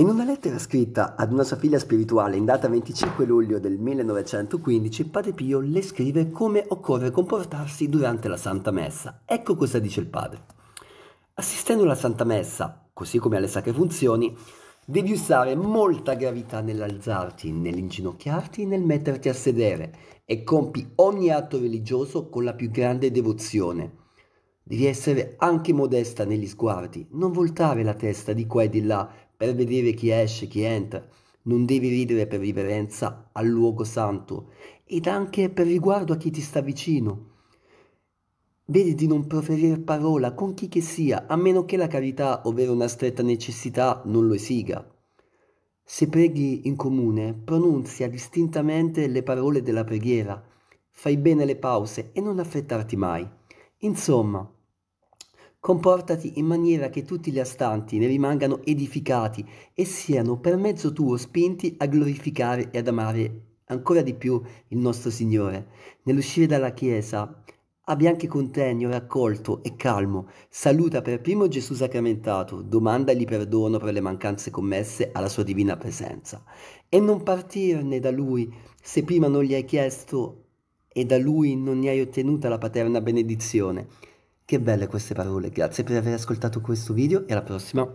In una lettera scritta ad una sua figlia spirituale in data 25 luglio del 1915, Padre Pio le scrive come occorre comportarsi durante la Santa Messa. Ecco cosa dice il padre. Assistendo alla Santa Messa, così come alle sacre funzioni, devi usare molta gravità nell'alzarti, nell'inginocchiarti, nel metterti a sedere e compi ogni atto religioso con la più grande devozione. Devi essere anche modesta negli sguardi, non voltare la testa di qua e di là per vedere chi esce, chi entra. Non devi ridere per riverenza al luogo santo ed anche per riguardo a chi ti sta vicino. Vedi di non proferire parola con chi che sia, a meno che la carità, ovvero una stretta necessità, non lo esiga. Se preghi in comune, pronunzia distintamente le parole della preghiera, fai bene le pause e non affrettarti mai. Insomma, Comportati in maniera che tutti gli astanti ne rimangano edificati e siano per mezzo tuo spinti a glorificare e ad amare ancora di più il nostro Signore. Nell'uscire dalla Chiesa, abbi anche contegno, raccolto e calmo. Saluta per primo Gesù sacramentato, domandagli perdono per le mancanze commesse alla sua divina presenza. E non partirne da Lui se prima non gli hai chiesto e da Lui non ne hai ottenuta la paterna benedizione. Che belle queste parole, grazie per aver ascoltato questo video e alla prossima!